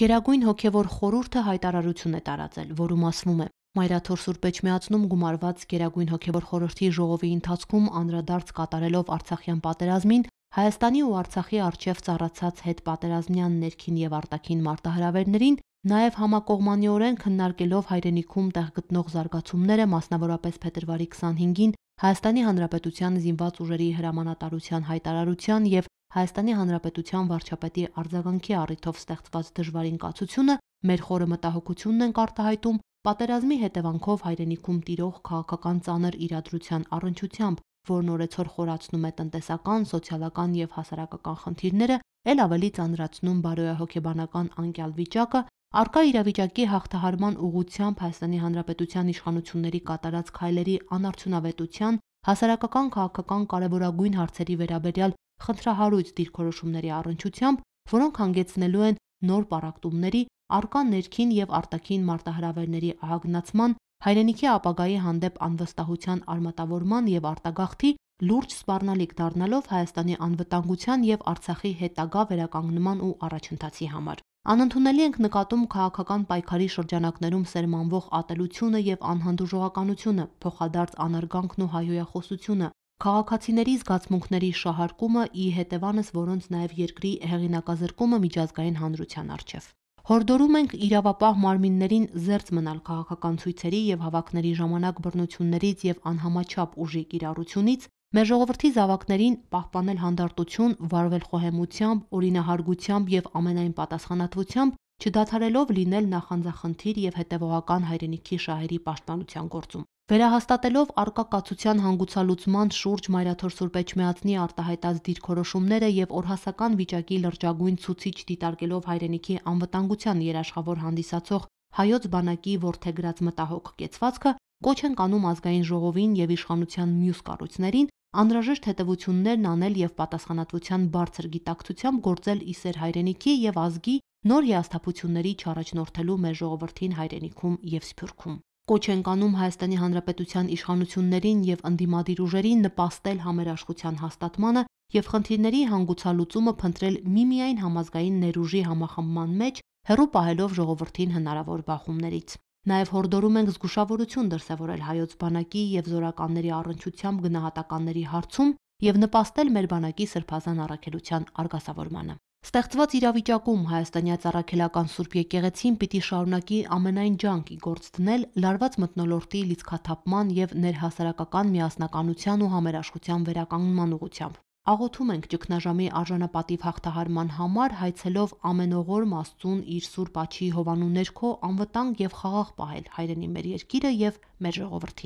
Գերագույն հոգևոր խորհուրդը հայտարարություն է տարածել, որում ասվում է. Մայրաթոր Սուրբ Էջմիածնում գումարված Գերագույն հոգևոր խորհրդի ժողովի ընթացքում անդրադարձ կատարելով Արցախյան պատերազմին, Հայաստանի ու Արցախի արչև ծառացած հետ պատերազմյան ներքին եւ արտաքին մարտահրավերներին, նաեւ համակողմանիորեն քննարկելով հայրենիքում տեղ գտնող զարգացումները, մասնավորապես փետրվարի 25-ին Հայաստանի Հանրապետության զինված ուժերի հրամանատարության հայտարարության եւ Հայաստանի Հանրապետության վարչապետի արձագանքի առիթով ստեղծված դժվարին կացությունը մեր խորը մտահոգությունն են արտահայտում պատերազմի հետևանքով հայրենիքում տիրող քաղաքական ծանր իրադրության առնչությամբ, որն օրեցօր խորացնում է տնտեսական, սոցիալական եւ հասարակական խնդիրները, ել ավելի ծանրացնում բարոյահոգեբանական անկյալ վիճակը, արկա իրավիճակի հաղթահարման ուղղությամբ Հայաստանի Հանրապետության իշխանությունների կատարած քայլերի անարդյունավետության, հասարակական քաղաքական կարևորագույն հարցերի վերաբերյալ խնդրահարույց դիրքորոշումների առնչությամբ, որոնք հանգեցնելու են նոր պարակտումների, արկա ներքին եւ արտաքին մարտահրավերների ահագնացման, հայրենիքի ապագայի հանդեպ անվստահության արմատավորման եւ արտագաղթի լուրջ սպառնալիք դառնալով Հայաստանի անվտանգության եւ Արցախի հետագա վերականգնման ու առաջընթացի համար։ Անընդունելի ենք նկատում քաղաքական պայքարի շրջանակներում սերմանվող ատելությունը եւ անհանդուրժողականությունը, փոխադարձ անարգանքն ու հայհոյախոսությունը, Քաղաքացիների զգացմունքների շահարկումը ի հետևանս որոնց նաև երկրի հեղինակազրկումը միջազգային հանրության արչև։ Հորդորում ենք իրավապահ մարմիններին զերծ մնալ քաղաքական ցույցերի եւ հավաքների ժամանակ բռնություններից եւ անհամաչափ ուժի կիրառությունից, մեր ժողովրդի զավակներին պահպանել հանդարտություն, վարվել խոհեմությամբ, օրինահարգությամբ եւ ամենայն պատասխանատվությամբ, չդադարելով լինել նախանձախնդիր եւ հետեւողական հայրենիքի շահերի պաշտպանության գործում։ Վերահաստատելով արկա կացության հանգուցալուծման շուրջ Մայրաթոր Սուրբեջմեածնի արտահայտած դիրքորոշումները եւ օրհասական վիճակի լրջագույն ցուցիչ դիտարկելով հայրենիքի անվտանգության երաշխավոր հանդիսացող հայոց բանակի ворթեգրած մտահոգ կեցվածքը կոչ են կանում ազգային ժողովին եւ իշխանության մյուս կառույցներին անհրաժեշտ հետևություններն անել եւ պատասխանատվության բարձր գիտակցությամբ գործել իսեր հայրենիքի եւ ազգի նոր հիասթափությունների չառաջնորդելու մեր ժողովրդին հայրենիքում եւ Սփյուռքում կոչ են կանում Հայաստանի Հանրապետության իշխանություններին եւ ընդդիմադիր ուժերին նպաստել համերաշխության հաստատմանը եւ խնդիրների հանգուցալուծումը փնտրել միմիայն համազգային ներուժի համախմբման մեջ, հերո պահելով ժողովրդին հնարավոր բախումներից։ Նաև հորդորում ենք զգուշավորություն դրսևորել հայոց բանակի եւ զորականների առընչությամբ գնահատականների հարցում եւ նպաստել մեր բանակի սրբազան առաքելության արգասավորմանը։ Ստեղծված իրավիճակում հայաստանյաց առաքելական Սուրբ եկեղեցին պիտի շարունակի ամենայն ջանք ի գործ դնել լարված մթնոլորտի լիցքաթափման եւ ներհասարակական միասնականության ու համերաշխության վերականգնման ուղղությամբ։ Աղոթում ենք ճգնաժամի արժանապատիվ հաղթահարման համար հայցելով ամենողոր Աստծուն իր Սուրբ աչի Հովանու ներքո անվտանգ եւ խաղաղ պահել հայրենի մեր երկիրը եւ մեր ժողովրդին։